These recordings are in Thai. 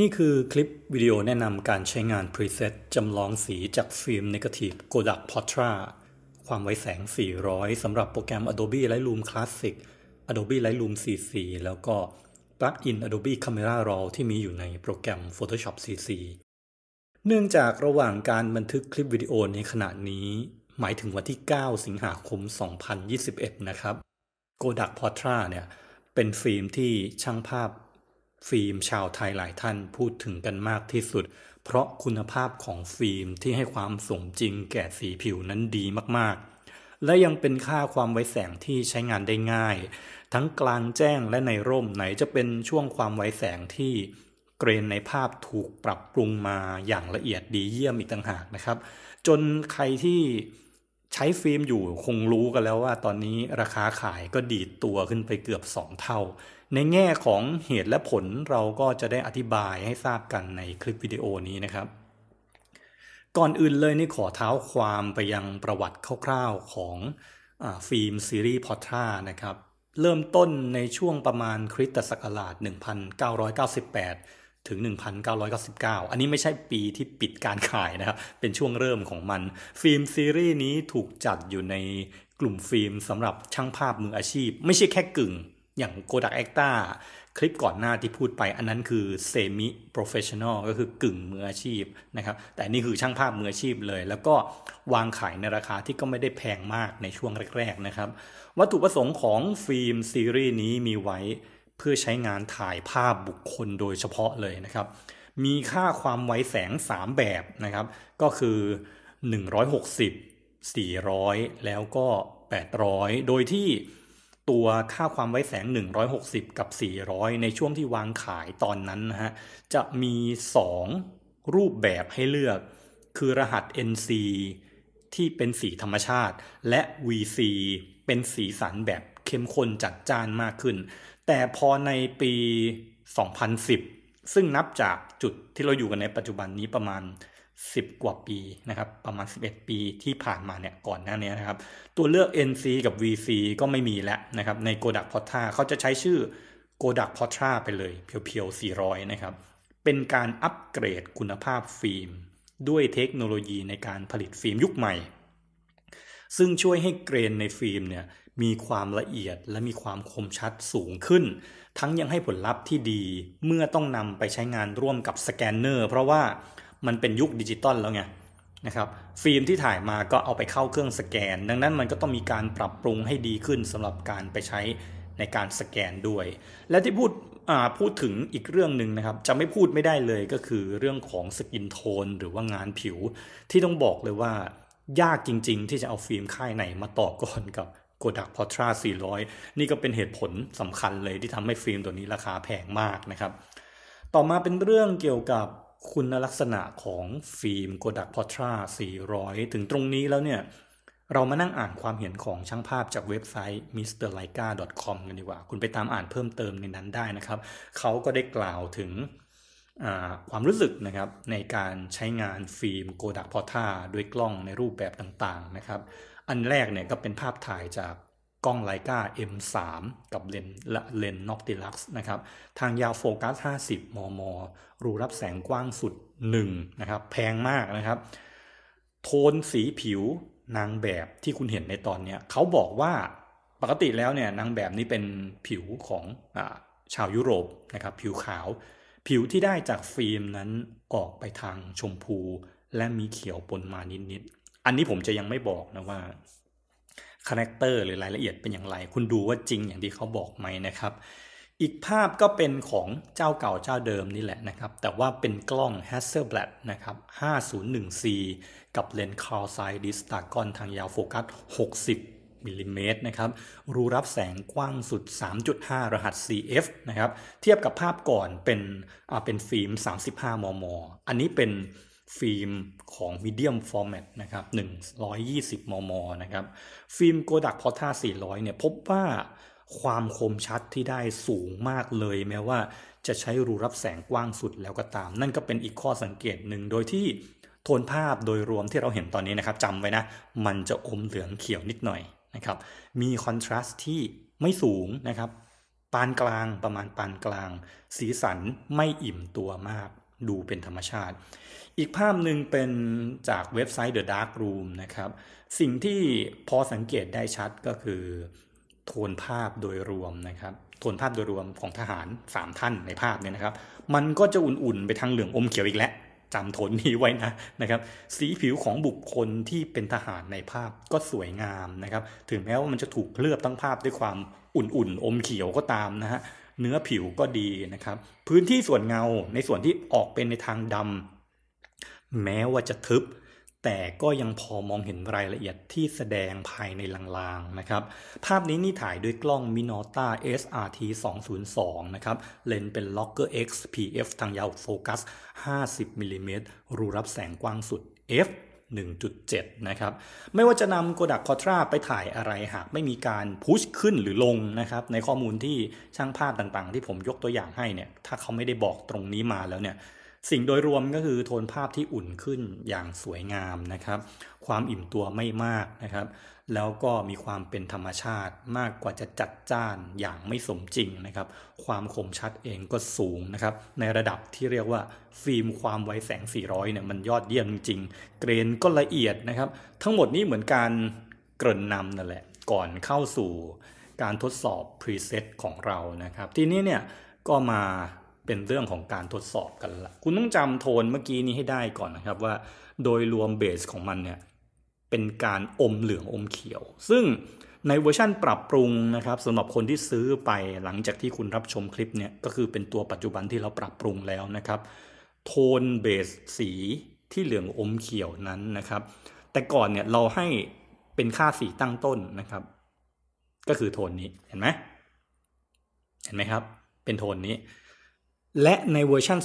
นี่คือคลิปวิดีโอแนะนำการใช้งานพรีเซตจำลองสีจากฟิล์มเนกาทีฟ e Kodak Portra ความไวแสง 400 สำหรับโปรแกรม Adobe Lightroom Classic Adobe Lightroom CC แล้วก็ Plug-in Adobe Camera Raw ที่มีอยู่ในโปรแกรม Photoshop CC เนื่องจากระหว่างการบันทึกคลิปวิดีโอในขณะนี้หมายถึงวันที่ 9 สิงหาคม 2021 นะครับโ o d a ก Portra เนี่ยเป็นฟิล์มที่ช่างภาพฟิล์มชาวไทยหลายท่านพูดถึงกันมากที่สุด เพราะคุณภาพของฟิล์มที่ให้ความสมจริงแก่สีผิวนั้นดีมาก ๆ และยังเป็นค่าความไวแสงที่ใช้งานได้ง่าย ทั้งกลางแจ้งและในร่มไหนจะเป็นช่วงความไวแสงที่เกรนในภาพถูกปรับปรุงมาอย่างละเอียดดีเยี่ยมอีกต่างหากนะครับ จนใครที่ใช้ฟิล์มอยู่คงรู้กันแล้วว่า ตอนนี้ราคาขายก็ดีดตัวขึ้นไปเกือบ2เท่าในแง่ของเหตุและผลเราก็จะได้อธิบายให้ทราบกันในคลิปวิดีโอนี้นะครับ ก่อนอื่นเลยนี่ขอเท้าความไปยังประวัติคร่าวๆของอฟิล์มซีรีส์พอทรานะครับเริ่มต้นในช่วงประมาณคริสตศักราช1998 ถึง 1999 อันนี้ไม่ใช่ปีที่ปิดการขายนะครับเป็นช่วงเริ่มของมัน ฟิล์มซีรีส์นี้ถูกจัดอยู่ในกลุ่มฟิล์มสำหรับช่างภาพมืออาชีพ ไม่ใช่แค่กึ่งอย่างโกดักแอคต้าคลิปก่อนหน้าที่พูดไปอันนั้นคือเซมิโปรเฟชชั่นอลก็คือกึ่งมืออาชีพนะครับแต่นี่คือช่างภาพมืออาชีพเลย แล้วก็วางขายในราคาที่ก็ไม่ได้แพงมากในช่วงแรกๆนะครับ วัตถุประสงค์ของฟิล์มซีรีส์นี้มีไว้เพื่อใช้งานถ่ายภาพบุคคลโดยเฉพาะเลยนะครับ มีค่าความไวแสง 3 แบบนะครับก็คือ 160 400แล้วก็800โดยที่ตัวค่าความไว้แสง 160 กับ 400 ในช่วงที่วางขายตอนนั้นนะฮะ จะมี2รูปแบบให้เลือก คือรหัส NC ที่เป็นสีธรรมชาติ และ VC เป็นสีสันแบบเข้มข้นจัดจ้านมากขึ้น แต่พอในปี 2010 ซึ่งนับจากจุดที่เราอยู่กันในปัจจุบันนี้ประมาณ10 กว่าปีนะครับประมาณ 11 ปีที่ผ่านมาเนี่ยก่อนหน้านี้นะครับตัวเลือก NC กับ VC ก็ไม่มีแล้วนะครับใน g o d a k Portra เขาจะใช้ชื่อ g o d a k Portra ไปเลย เพียวๆ 400นะครับเป็นการอัปเกรดคุณภาพฟิล์มด้วยเทคโนโลยีในการผลิตฟิล์มยุคใหม่ ซึ่งช่วยให้เกรนในฟิล์มเนี่ยมีความละเอียดและมีความคมชัดสูงขึ้น ทั้งยังให้ผลลัพธ์ที่ดีเมื่อต้องนำไปใช้งานร่วมกับสแกนเนอร์เพราะว่ามันเป็นยุคดิจิตอลแล้วไงนะครับฟิล์มที่ถ่ายมาก็เอาไปเข้าเครื่องสแกน ดังนั้นมันก็ต้องมีการปรับปรุงให้ดีขึ้นสำหรับการไปใช้ในการสแกนด้วย และที่พูดพูดถึงอีกเรื่องหนึ่งนะครับจะไม่พูดไม่ได้เลยก็คือเรื่องของสกินโทนหรือว่างานผิว ที่ต้องบอกเลยว่ายากจริงๆที่จะเอาฟิล์มค่ายไหนมาต่อก่อนกับโกดักพอทราสี่ร้อยนี่ก็เป็นเหตุผลสำคัญเลย ที่ทำให้ฟิล์มตัวนี้ราคาแพงมากนะครับ ต่อมาเป็นเรื่องเกี่ยวกับคุณลักษณะของฟิล์มโกดักพอทรา400 ถึงตรงนี้แล้วเนี่ย เรามานั่งอ่านความเห็นของช่างภาพจากเว็บไซต์ mrlaika.com กันดีกว่า คุณไปตามอ่านเพิ่มเติมในนั้นได้นะครับ เขาก็ได้กล่าวถึงความรู้สึกนะครับในการใช้งานฟิล์มโกดักพอท่าด้วยกล้องในรูปแบบต่างๆนะครับ อันแรกเนี่ยก็เป็นภาพถ่ายจากกล้องไลกา M3 กับเลนเลนน็อกติลักซ์นะครับ ทางยาวโฟกัส 50 มม รูรับแสงกว้างสุด 1 นะครับ แพงมากนะครับ โทนสีผิวนางแบบที่คุณเห็นในตอนนี้ เขาบอกว่าปกติแล้วเนี่ยนางแบบนี้เป็นผิวของอชาวยุโรปนะครับผิวขาว ผิวที่ได้จากฟิล์มนั้นออกไปทางชมพูและมีเขียวปนมานิดๆ อันนี้ผมจะยังไม่บอกนะว่าคาแรคเตอร์หรือรายละเอียดเป็นอย่างไร คุณดูว่าจริงอย่างที่เขาบอกไหมนะครับอีกภาพก็เป็นของเจ้าเก่าเจ้าเดิมนี่แหละนะครับ แต่ว่าเป็นกล้อง Hasselblad นะครับ 501C กับเลนส์ Carl Zeiss Distagon ทางยาวโฟกัส 60มิลลิเมตรนะครับ รูรับแสงกว้างสุด 3.5 รหัส CF นะครับเทียบกับภาพก่อนเป็นเป็นฟิล์ม 35 มม อันนี้เป็นฟิล์มของ medium format นะครับ120 มม นะครับ ฟิล์มโกดักพอท่า 400เนี่ยพบว่าความคมชัดที่ได้สูงมากเลยแม้ว่าจะใช้รูรับแสงกว้างสุดแล้วก็ตาม นั่นก็เป็นอีกข้อสังเกตหนึ่งโดยที่โทนภาพโดยรวมที่เราเห็นตอนนี้นะครับจำไว้นะ มันจะอมเหลืองเขียวนิดหน่อยนะครับ มีคอนทราสต์ที่ไม่สูงนะครับปานกลางประมาณปานกลาง สีสันไม่อิ่มตัวมากดูเป็นธรรมชาติอีกภาพหนึ่งเป็นจากเว็บไซต์ The Dark Room นะครับ สิ่งที่พอสังเกตได้ชัดก็คือ โทนภาพโดยรวมนะครับ โทนภาพโดยรวมของทหาร 3 ท่านในภาพเนี่ยนะครับ มันก็จะอุ่นๆไปทางเหลืองอมเขียวอีกแล้ว จำโทนนี้ไว้นะนะครับ สีผิวของบุคคลที่เป็นทหารในภาพก็สวยงามนะครับ ถึงแม้ว่ามันจะถูกเคลือบทั้งภาพด้วยความอุ่นๆ อมเขียวก็ตามนะฮะ เนื้อผิวก็ดีนะครับ พื้นที่ส่วนเงาในส่วนที่ออกเป็นในทางดำแม้ว่าจะทึบ แต่ก็ยังพอมองเห็นรายละเอียดที่แสดงภายในลางๆนะครับภาพนี้นี่ถ่ายด้วยกล้อง m i n o t a SRT 202นะครับเลนเป็น l o c k e r X PF ทางยาวโฟกัส50มิลลิเมตรรูรับแสงกว้างสุด f 1.7นะครับไม่ว่าจะนำโกดักคอทราไปถ่ายอะไรหากไม่มีการพุชขึ้นหรือลงนะครับในข้อมูลที่ช่างภาพต่างๆที่ผมยกตัวอย่างให้เนี่ยถ้าเขาไม่ได้บอกตรงนี้มาแล้วเนี่ยสิ่งโดยรวมก็คือโทนภาพที่อุ่นขึ้นอย่างสวยงามนะครับ ความอิ่มตัวไม่มากนะครับ แล้วก็มีความเป็นธรรมชาติมากกว่าจะจัดจ้านอย่างไม่สมจริงนะครับ ความคมชัดเองก็สูงนะครับ ในระดับที่เรียกว่าฟิล์มความไวแสง 400 เนี่ยมันยอดเยี่ยมจริง เกรนก็ละเอียดนะครับ ทั้งหมดนี้เหมือนการเกริ่นนำนั่นแหละก่อนเข้าสู่การทดสอบพรีเซตของเรานะครับ ทีนี้เนี่ยก็มาเป็นเรื่องของการทดสอบกันละคุณต้องจำโทนเมื่อกี้นี้ให้ได้ก่อนนะครับว่าโดยรวมเบสของมันเนี่ยเป็นการอมเหลืองอมเขียว ซึ่งในเวอร์ชั่นปรับปรุงนะครับสำหรับคนที่ซื้อไปหลังจากที่คุณรับชมคลิปเนี่ยก็คือเป็นตัวปัจจุบันที่เราปรับปรุงแล้วนะครับ โทนเบสสีที่เหลือง อมเขียวนั้นนะครับ แต่ก่อนเนี่ยเราให้เป็นค่าสีตั้งต้นนะครับ ก็คือโทนนี้เห็นไหมเห็นไหมครับ เป็นโทนนี้และในเวอร์ชัน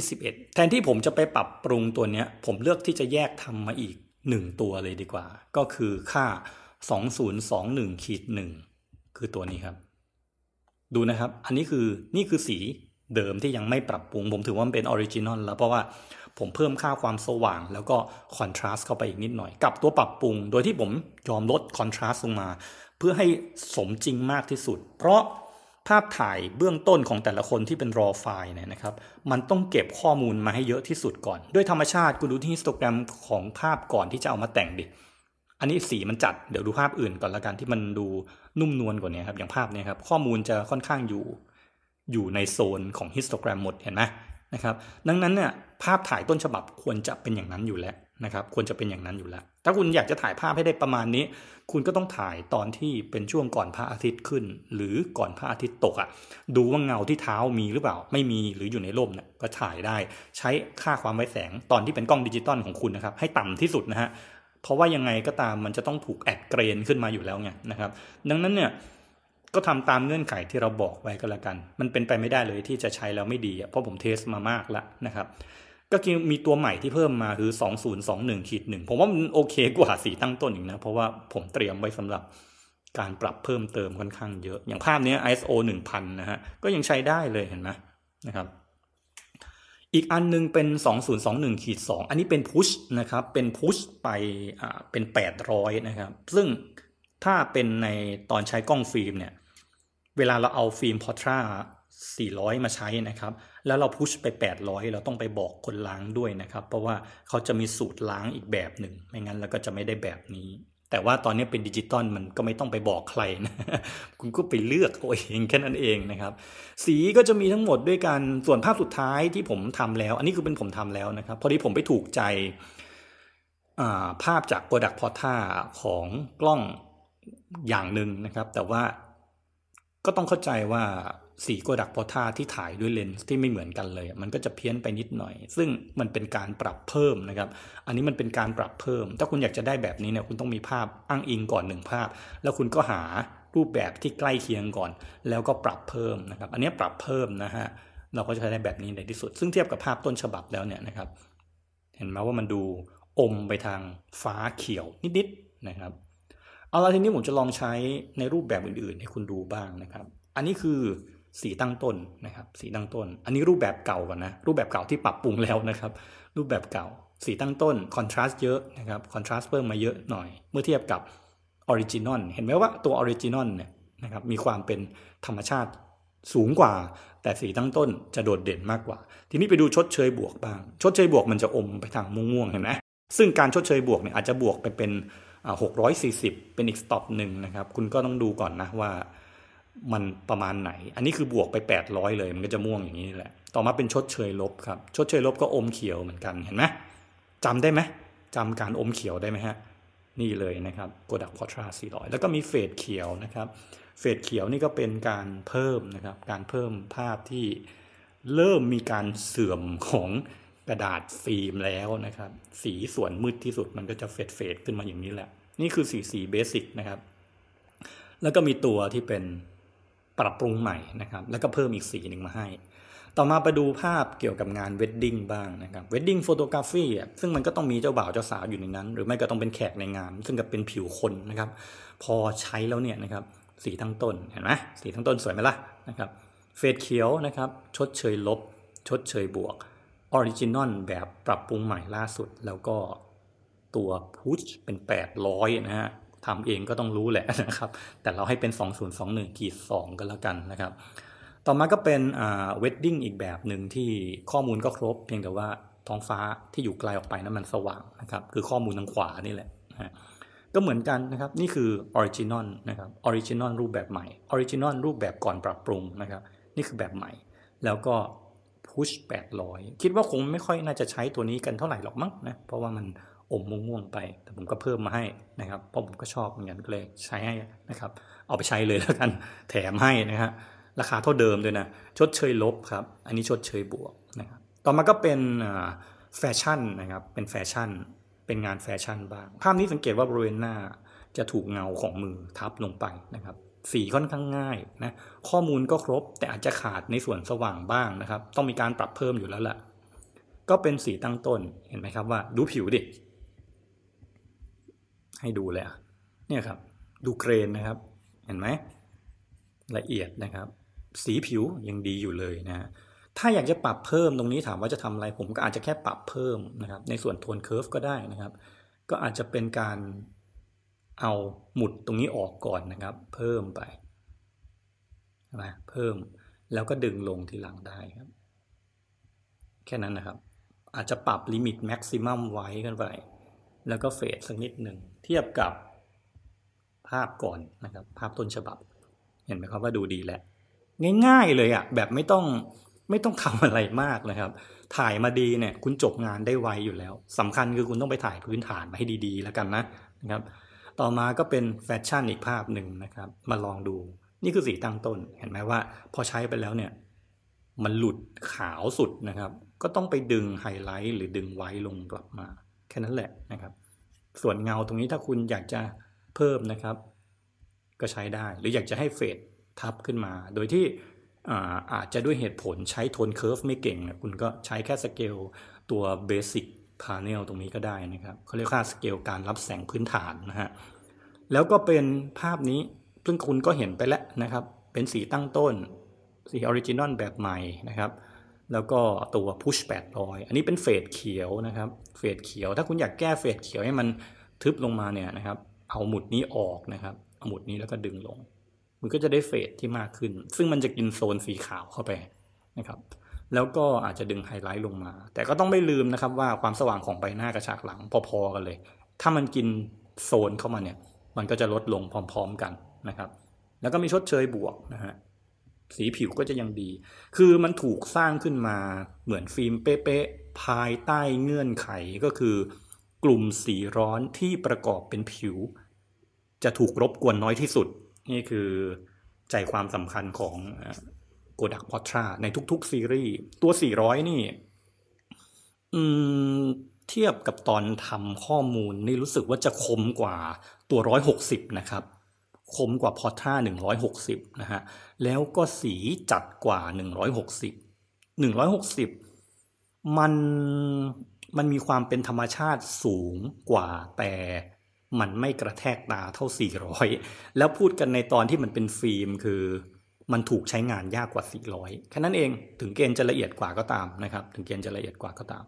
2021 แทนที่ผมจะไปปรับปรุงตัวเนี้ยผมเลือกที่จะแยกทำมาอีก 1 ตัวเลยดีกว่า ก็คือค่า 2021ขีด1คือตัวนี้ครับ ดูนะครับ อันนี้คือนี่คือสีเดิมที่ยังไม่ปรับปรุง ผมถือว่ามันเป็นออริจินอลแล้วเพราะว่าผมเพิ่มค่าความสว่าง แล้วก็คอนทราสต์เข้าไปอีกนิดหน่อย กับตัวปรับปรุง โดยที่ผมยอมลดคอนทราสต์ลงมาเพื่อให้สมจริงมากที่สุด เพราะภาพถ่ายเบื้องต้นของแต่ละคนที่เป็นรอไฟล์เนี่ยนะครับ มันต้องเก็บข้อมูลมาให้เยอะที่สุดก่อนด้วยธรรมชาติคุณดูที่ฮิสโตแกรมของภาพก่อนที่จะเอามาแต่งดิอันนี้สีมันจัดเดี๋ยวดูภาพอื่นก่อนละกันที่มันดูนุ่มนวลกว่านี้ครับอย่างภาพนี้ครับข้อมูลจะค่อนข้างอยู่อยู่ในโซนของฮิสโตแกรมหมดเห็นไหมนะครับดังนั้นเนี่ยภาพถ่ายต้นฉบับควรจะเป็นอย่างนั้นอยู่แล้วนะครับควรจะเป็นอย่างนั้นอยู่แล้ว ถ้าคุณอยากจะถ่ายภาพให้ได้ประมาณนี้ คุณก็ต้องถ่ายตอนที่เป็นช่วงก่อนพระอาทิตย์ขึ้น หรือก่อนพระอาทิตย์ตกอะ่ะดูว่าเงาที่เท้ามีหรือเปล่าไม่มีหรืออยู่ในร่มเนี่ยก็ถ่ายได้ ใช้ค่าความไวแสงตอนที่เป็นกล้องดิจิตอลของคุณนะครับให้ต่ำที่สุดนะฮะเพราะว่ายังไงก็ตามมันจะต้องถูกแอดเกรนขึ้นมาอยู่แล้วไงนะครับ ดังนั้นเนี่ยก็ทำตามเงื่อนไขที่เราบอกไว้ก็แล้วกัน มันเป็นไปไม่ได้เลยที่จะใช้แล้วไม่ดีเพราะผมเทสมามากแล้วนะครับก็คือมีตัวใหม่ที่เพิ่มมาคือ 2021ขีดหนึ่งผมว่ามันโอเคกว่าสีตั้งต้นอีกนะ เพราะว่าผมเตรียมไว้สำหรับการปรับเพิ่มเติมค่อนข้างเยอะ อย่างภาพนี้ ISO 1000 นะฮะ ก็ยังใช้ได้เลยเห็นไหมนะครับ อีกอันนึงเป็น 2021ขีดสอันนี้เป็นพุชนะครับ เป็นพุชไปอ่าเป็น 800 นะครับ ซึ่งถ้าเป็นในตอนใช้กล้องฟิล์มเนี่ย เวลาเราเอาฟิล์มพอทรา400 มาใช้นะครับแล้วเราพุชไป 800 เราต้องไปบอกคนล้างด้วยนะครับ เพราะว่าเขาจะมีสูตรล้างอีกแบบหนึ่งไม่งั้นเราก็จะไม่ได้แบบนี้ แต่ว่าตอนนี้เป็นดิจิตอลมันก็ไม่ต้องไปบอกใครนะคุณก็ไปเลือกเอาเองแค่นั้นเองนะครับ สีก็จะมีทั้งหมดด้วยกันส่วนภาพสุดท้ายที่ผมทำแล้ว อันนี้คือเป็นผมทำแล้วนะครับพอดีผมไปถูกใจภาพจากโปรดักพอร์ท่าของกล้องอย่างหนึ่งนะครับแต่ว่าก็ต้องเข้าใจว่าสีโกดักพอท่าที่ถ่ายด้วยเลนส์ที่ไม่เหมือนกันเลย มันก็จะเพี้ยนไปนิดหน่อย ซึ่งมันเป็นการปรับเพิ่มนะครับ อันนี้มันเป็นการปรับเพิ่ม ถ้าคุณอยากจะได้แบบนี้เนี่ยคุณต้องมีภาพอ้างอิงก่อนหนึ่งภาพ แล้วคุณก็หารูปแบบที่ใกล้เคียงก่อนแล้วก็ปรับเพิ่มนะครับ อันนี้ปรับเพิ่มนะฮะเราก็จะได้แบบนี้ในที่สุด ซึ่งเทียบกับภาพต้นฉบับแล้วเนี่ยนะครับเห็นไหมว่ามันดูอมไปทางฟ้าเขียวนิดๆนะครับเอาละทีนี้ผมจะลองใช้ในรูปแบบอื่นๆ ให้คุณดูบ้างนะครับ อันนี้คือสีตั้งต้นนะครับ สีตั้งต้น อันนี้รูปแบบเก่าก่อนนะ รูปแบบเก่าที่ปรับปรุงแล้วนะครับ รูปแบบเก่า สีตั้งต้นคอนทราสต์เยอะนะครับ คอนทราสต์เพิ่มมาเยอะหน่อย เมื่อเทียบกับออริจินอล เห็นไหมว่าตัวออริจินอลเนี่ยนะครับ มีความเป็นธรรมชาติสูงกว่า แต่สีตั้งต้นจะโดดเด่นมากกว่า ทีนี้ไปดูชดเชยบวกบ้าง ชดเชยบวกมันจะอมไปทางม่วงๆ เห็นไหมซึ่งการชดเชยบวกเนี่ยอาจจะบวกไปเป็น 640 เป็นอีกสต็อปหนึ่งนะครับ คุณก็ต้องดูก่อนนะว่ามันประมาณไหน อันนี้คือบวกไป800เลยมันก็จะม่วงอย่างนี้แหละ ต่อมาเป็นชดเชยลบครับ ชดเชยลบก็อมเขียวเหมือนกัน เห็นไหมจำได้ไหมจำการอมเขียวได้ไหมฮะ นี่เลยนะครับโกดักพอทราสี่ร้อยแล้วก็มีเฟดเขียวนะครับ เฟดเขียวนี่ก็เป็นการเพิ่มนะครับ การเพิ่มภาพที่เริ่มมีการเสื่อมของกระดาษฟิล์มแล้วนะครับ สีส่วนมืดที่สุดมันก็จะเฟดเฟดขึ้นมาอย่างนี้แหละ นี่คือสีสีเบสิกนะครับ แล้วก็มีตัวที่เป็นปรับปรุงใหม่นะครับแล้วก็เพิ่มอีกสีหนึ่งมาให้ ต่อมาไปดูภาพเกี่ยวกับงานเวดดิ้งบ้างนะครับเวดดิ้งโฟโตกราฟีซึ่งมันก็ต้องมีเจ้าบ่าวเจ้าสาวอยู่ในนั้น หรือไม่ก็ต้องเป็นแขกในงานซึ่งก็เป็นผิวคนนะครับ พอใช้แล้วเนี่ยนะครับสีทั้งต้นเห็นไหมสีทั้งต้นสวยไหมล่ะนะครับเฟดเขียวนะครับชดเชยลบ ชดเชยบวกออริจินอลแบบปรับปรุงใหม่ล่าสุดแล้วก็ตัวพุชเป็น800นะฮะทำเองก็ต้องรู้แหละนะครับแต่เราให้เป็น 2021ขีดสก็แล้วกันนะครับต่อมาก็เป็นเวดดิ้งอีกแบบหนึ่งที่ข้อมูลก็ครบ เพียงแต่ว่าท้องฟ้าที่อยู่ไกลออกไปนั้นมันสว่างนะครับคือข้อมูลทางขวานี่แหละก็เหมือนกันนะครับนี่คือออริจินอลนะครับออริจินอลรูปแบบใหม่ออริจินอลรูปแบบก่อนปรับปรุงนะครับนี่คือแบบใหม่แล้วก็พุช800 คิดว่าคงไม่ค่อยน่าจะใช้ตัวนี้กันเท่าไหร่หรอกมั้งนะเพราะว่ามันอมม่วงงไป แต่ผมก็เพิ่มมาให้นะครับ เพราะผมก็ชอบเหมือนกันก็เลยใช้ให้นะครับ เอาไปใช้เลยแล้วกัน แถมให้นะฮะราคาเท่าเดิมด้วยนะ ชดเชยลบครับ อันนี้ชดเชยบวกนะครับ ต่อมาก็เป็นแฟชั่นนะครับ เป็นแฟชั่น เป็นงานแฟชั่นบ้าง ภาพนี้สังเกตว่าบริเวณหน้าจะถูกเงาของมือทับลงไปนะครับ สีค่อนข้างง่ายนะ ข้อมูลก็ครบแต่อาจจะขาดในส่วนสว่างบ้างนะครับ ต้องมีการปรับเพิ่มอยู่แล้วแหละก็เป็นสีตั้งต้น เห็นไหมครับว่าดูผิวดิให้ดูเลยเนี่ยครับ ดูเครนนะครับเห็นไหมละเอียดนะครับ สีผิวยังดีอยู่เลยนะถ้าอยากจะปรับเพิ่มตรงนี้ถามว่าจะทำอะไร ผมก็อาจจะแค่ปรับเพิ่มนะครับ ในส่วนโทนเคอร์ฟก็ได้นะครับ ก็อาจจะเป็นการเอาหมุดตรงนี้ออกก่อนนะครับ เพิ่มไปนะเพิ่มแล้วก็ดึงลงทีหลังได้ครับ แค่นั้นนะครับ อาจจะปรับลิมิตแม็กซิมัมไว้กันไปแล้วก็เฟดสักนิดหนึ่งเทียบกับภาพก่อนนะครับภาพต้นฉบับ เห็นไหมครับว่าดูดีแหละ ง่ายๆเลยอะ่ะแบบไม่ต้องไม่ต้องทำอะไรมากนะครับ ถ่ายมาดีเนี่ย คุณจบงานได้ไวอยู่แล้วสำคัญคือคุณต้องไปถ่ายพื้นฐานมาให้ดี ๆ แล้วกันนะนะครับ ต่อมาก็เป็นแฟชั่นอีกภาพหนึ่งนะครับ มาลองดูนี่คือสีตั้งต้น เห็นไหมว่าพอใช้ไปแล้วเนี่ย มันหลุดขาวสุดนะครับก็ต้องไปดึงไฮไลท์หรือดึงไว้ลงกลับมาแค่นั้นแหละนะครับส่วนเงาตรงนี้ถ้าคุณอยากจะเพิ่มนะครับ ก็ใช้ได้ หรืออยากจะให้เฟดทับขึ้นมา โดยที่อาจจะด้วยเหตุผลใช้โทนเคอร์ฟไม่เก่งนะคุณก็ใช้แค่สเกลตัวเบสิกพาเนลตรงนี้ก็ได้นะครับเขาเรียกค่าสเกลการรับแสงพื้นฐานนะฮะแล้วก็เป็นภาพนี้ ซึ่งคุณก็เห็นไปแล้วนะครับ เป็นสีตั้งต้น สีออริจินอลแบบใหม่นะครับแล้วก็ตัว push 800 อันนี้เป็นเฟดเขียวนะครับ เฟดเขียว ถ้าคุณอยากแก้เฟดเขียวให้มันทึบลงมาเนี่ยนะครับ เอาหมุดนี้ออกนะครับเอาหมุดนี้แล้วก็ดึงลง มันก็จะได้เฟดที่มากขึ้น ซึ่งมันจะกินโซนสีขาวเข้าไปนะครับ แล้วก็อาจจะดึงไฮไลท์ลงมา แต่ก็ต้องไม่ลืมนะครับ ว่าความสว่างของใบหน้ากับฉากหลังพอ ๆกันเลย ถ้ามันกินโซนเข้ามาเนี่ย มันก็จะลดลงพร้อมๆกันนะครับ แล้วก็มีชดเชยบวกนะฮะสีผิวก็จะยังดี คือมันถูกสร้างขึ้นมาเหมือนฟิล์มเป๊ะๆภายใต้เงื่อนไขก็คือกลุ่มสีร้อนที่ประกอบเป็นผิว จะถูกรบกวนน้อยที่สุด นี่คือใจความสำคัญของโกดักพอทราในทุกๆซีรีส์ ตัว 400 นี่เทียบกับตอนทำข้อมูล นี่รู้สึกว่าจะคมกว่าตัว 160 นะครับคมกว่าพอท่า160นะฮะแล้วก็สีจัดกว่า 160 160มันมันมีความเป็นธรรมชาติสูงกว่าแต่มันไม่กระแทกตาเท่า 400 แล้วพูดกันในตอนที่มันเป็นฟิล์มคือมันถูกใช้งานยากกว่า 400 แค่นั้นเองถึงเกณฑ์จะละเอียดกว่าก็ตามนะครับ ถึงเกณฑ์จะละเอียดกว่าก็ตาม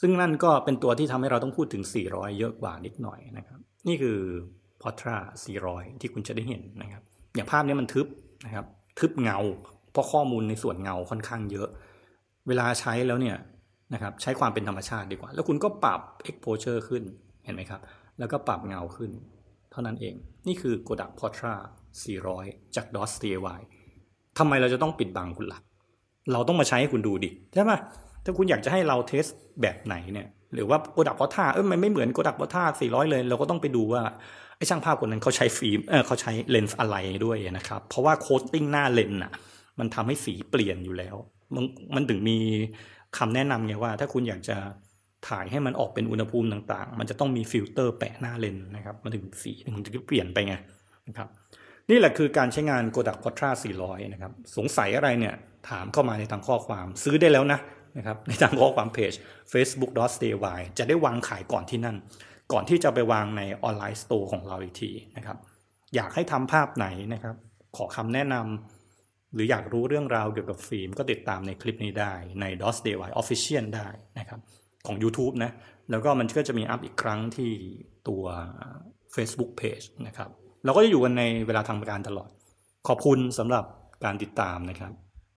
ซึ่งนั่นก็เป็นตัวที่ทำให้เราต้องพูดถึง 400 เยอะกว่านิดหน่อยนะครับนี่คือพอทรา400 ที่คุณจะได้เห็นนะครับอย่างภาพนี้มันทึบนะครับทึบเงา เพราะข้อมูลในส่วนเงาค่อนข้างเยอะ เวลาใช้แล้วเนี่ยนะครับใช้ความเป็นธรรมชาติดีกว่า แล้วคุณก็ปรับ exposure ขึ้นเห็นไหมครับ แล้วก็ปรับเงาขึ้น เท่านั้นเองนี่คือ Kodak Portra 400 จาก DOS DIY ทำไมเราจะต้องปิดบังคุณละ่ะ เราต้องมาใช้ให้คุณดูดิใช่ไหมถ้าคุณอยากจะให้เราเทสแบบไหนเนี่ย หรือว่าโกดักพอท่าเออมันไม่เหมือนโกดักพอท่าสี่ร้อยเลย เราก็ต้องไปดูว่าไอ้ช่างภาพคนนั้นเขาใช้ฟิล์มเออเขาใช้เลนส์อะไรด้วยนะครับ เพราะว่าโคตติ้งหน้าเลนส์อ่ะ มันทำให้สีเปลี่ยนอยู่แล้ว มันมันถึงมีคำแนะนำไงว่า ถ้าคุณอยากจะถ่ายให้มันออกเป็นอุณหภูมิต่าง ๆ มันจะต้องมีฟิลเตอร์แปะหน้าเลนส์นะครับมันถึงสีมันถึงจะเปลี่ยนไปไงนะครับ นี่แหละคือการใช้งานโกดักพอทรา400นะครับ สงสัยอะไรเนี่ยถามเข้ามาในทางข้อความ ซื้อได้แล้วนะนะครับในทางข้อความเพจ facebook s t a y จะได้วางขายก่อนที่นั่น ก่อนที่จะไปวางในออนไลน์สโตร์ของเราอีกทีนะครับ อยากให้ทำภาพไหนนะครับ ขอคำแนะนำ หรืออยากรู้เรื่องราวเกี่ยวกับฟิล์ม ก็ติดตามในคลิปนี้ได้ ใน DOS d a y Official ได้นะครับ ของ YouTube นะ แล้วก็มันก็จะมีอัพอีกครั้งที่ตัว Facebook Page นะครับ เราก็จะอยู่กันในเวลาทำการตลอด ขอบคุณสำหรับการติดตามนะครับ